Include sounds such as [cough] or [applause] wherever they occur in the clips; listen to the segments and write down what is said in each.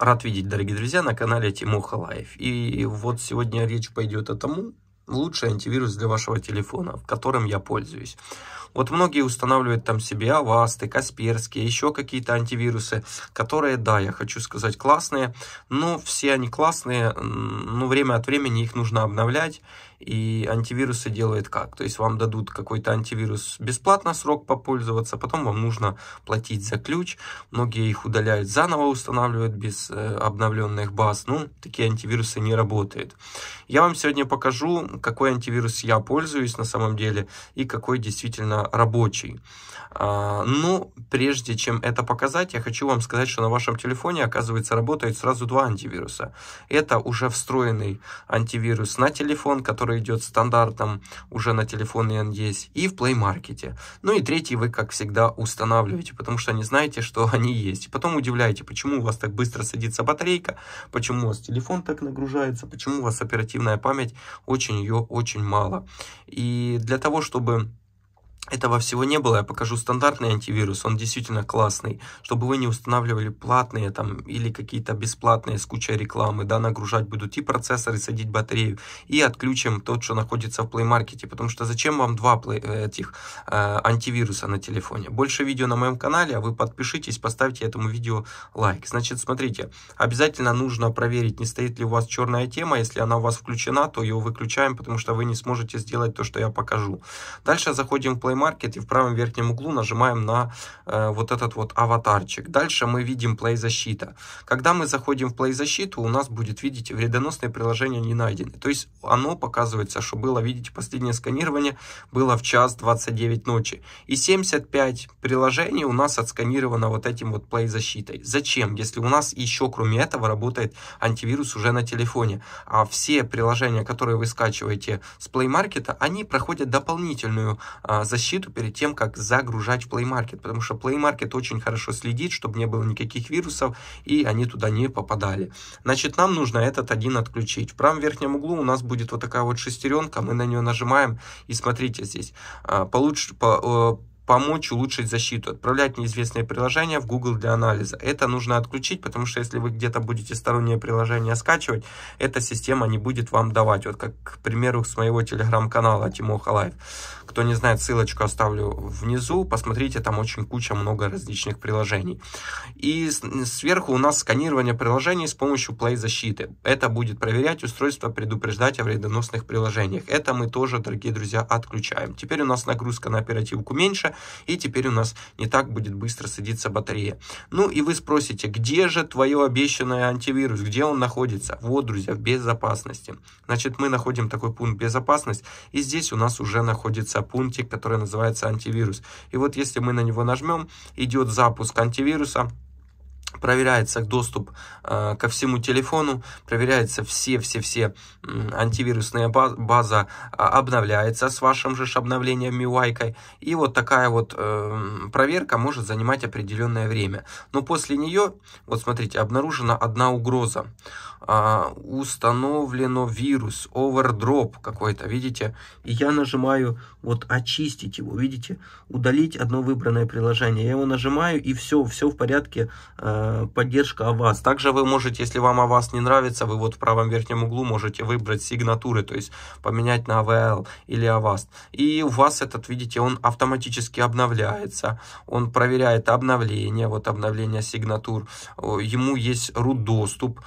Рад видеть, дорогие друзья, на канале Тимоха Лайф. И вот сегодня речь пойдет о тому, лучший антивирус для вашего телефона, которым я пользуюсь. Вот многие устанавливают там себе Авасты, Касперские, еще какие-то антивирусы, которые, да, я хочу сказать, классные, но все они классные, но время от времени их нужно обновлять, и антивирусы делает как? То есть вам дадут какой-то антивирус бесплатно срок попользоваться, потом вам нужно платить за ключ, многие их удаляют заново, устанавливают без э, обновленных баз, ну, такие антивирусы не работают. Я вам сегодня покажу, какой антивирус я пользуюсь на самом деле и какой действительно рабочий. А, Но ну, прежде чем это показать, я хочу вам сказать, что на вашем телефоне, оказывается, работает сразу два антивируса. Это уже встроенный антивирус на телефон, который который идет стандартом уже на телефон NDS, и в Play Market. Ну и третий вы, как всегда, устанавливаете, потому что не знаете, что [laughs] они есть. Потом удивляете, почему у вас так быстро садится батарейка, почему у вас телефон так нагружается, почему у вас оперативная память, очень ее очень мало. И для того, чтобы этого всего не было, я покажу стандартный антивирус, он действительно классный, чтобы вы не устанавливали платные там или какие-то бесплатные с кучей рекламы, да, нагружать будут и процессоры, и садить батарею, и отключим тот, что находится в Play Market, потому что зачем вам два э, этих э, антивируса на телефоне? Больше видео на моем канале, а вы подпишитесь, поставьте этому видео лайк. Значит, смотрите, обязательно нужно проверить, не стоит ли у вас черная тема, если она у вас включена, то ее выключаем, потому что вы не сможете сделать то, что я покажу. Дальше заходим в Play Play Market и в правом верхнем углу нажимаем на э, вот этот вот аватарчик. Дальше мы видим Play Защита. Когда мы заходим в Play Защиту, у нас будет, видеть вредоносные приложения не найдены. То есть оно показывается, что было, видите, последнее сканирование было в час 29 ночи. И 75 приложений у нас отсканировано вот этим вот Play Защитой. Зачем? Если у нас еще кроме этого работает антивирус уже на телефоне. А все приложения, которые вы скачиваете с Play Market, они проходят дополнительную а, защиту защиту перед тем, как загружать в Play Market, потому что Play Market очень хорошо следит, чтобы не было никаких вирусов, и они туда не попадали. Значит, нам нужно этот один отключить. В правом верхнем углу у нас будет вот такая вот шестеренка, мы на нее нажимаем, и смотрите здесь, а, получше, по, э, помочь улучшить защиту, отправлять неизвестные приложения в Google для анализа. Это нужно отключить, потому что если вы где-то будете сторонние приложения скачивать, эта система не будет вам давать. Вот как, к примеру, с моего телеграм-канала Тимоха Лайв. Кто не знает, ссылочку оставлю внизу, посмотрите, там очень куча много различных приложений. И сверху у нас сканирование приложений с помощью Play защиты. Это будет проверять устройство, предупреждать о вредоносных приложениях. Это мы тоже, дорогие друзья, отключаем. Теперь у нас нагрузка на оперативку меньше, и теперь у нас не так будет быстро садиться батарея. Ну и вы спросите, где же твое обещанное антивирус, где он находится? Вот, друзья, в безопасности. Значит, мы находим такой пункт безопасность, и здесь у нас уже находится пунктик, который называется антивирус. И вот если мы на него нажмем, идет запуск антивируса, проверяется доступ э, ко всему телефону, проверяется все-все-все антивирусная база, а, обновляется с вашим же обновлением MIUI, и вот такая вот э, проверка может занимать определенное время. Но после нее, вот смотрите, обнаружена одна угроза. А, установлено вирус, овердроп какой-то, видите? И я нажимаю вот очистить его, видите? Удалить одно выбранное приложение. Я его нажимаю, и все, все в порядке э, Э, поддержка Avast. Также вы можете, если вам Avast не нравится, вы вот в правом верхнем углу можете выбрать сигнатуры, то есть поменять на AVL или Avast. И у вас этот, видите, он автоматически обновляется, он проверяет обновление, вот обновление сигнатур, ему есть root доступ,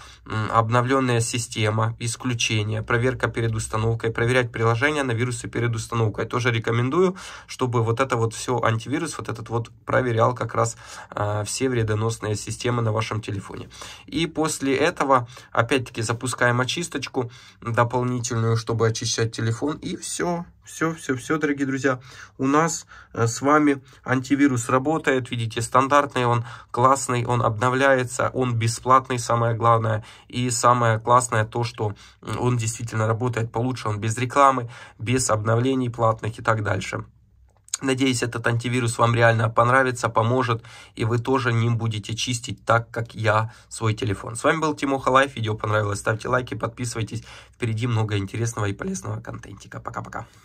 обновленная система, исключение, проверка перед установкой, проверять приложение на вирусы перед установкой. Тоже рекомендую, чтобы вот это вот все антивирус, вот этот вот проверял как раз э, все вредоносные системы системы на вашем телефоне. И после этого опять-таки запускаем очисточку дополнительную, чтобы очищать телефон. И все, все, все, все, дорогие друзья. У нас э, с вами антивирус работает. Видите, стандартный он, классный, он обновляется, он бесплатный, самое главное. И самое классное то, что он действительно работает получше, он без рекламы, без обновлений платных и так дальше. Надеюсь, этот антивирус вам реально понравится, поможет, и вы тоже не будете чистить так, как я свой телефон. С вами был Тимоха Лайф. Видео понравилось, ставьте лайки, подписывайтесь. Впереди много интересного и полезного контентика. Пока-пока.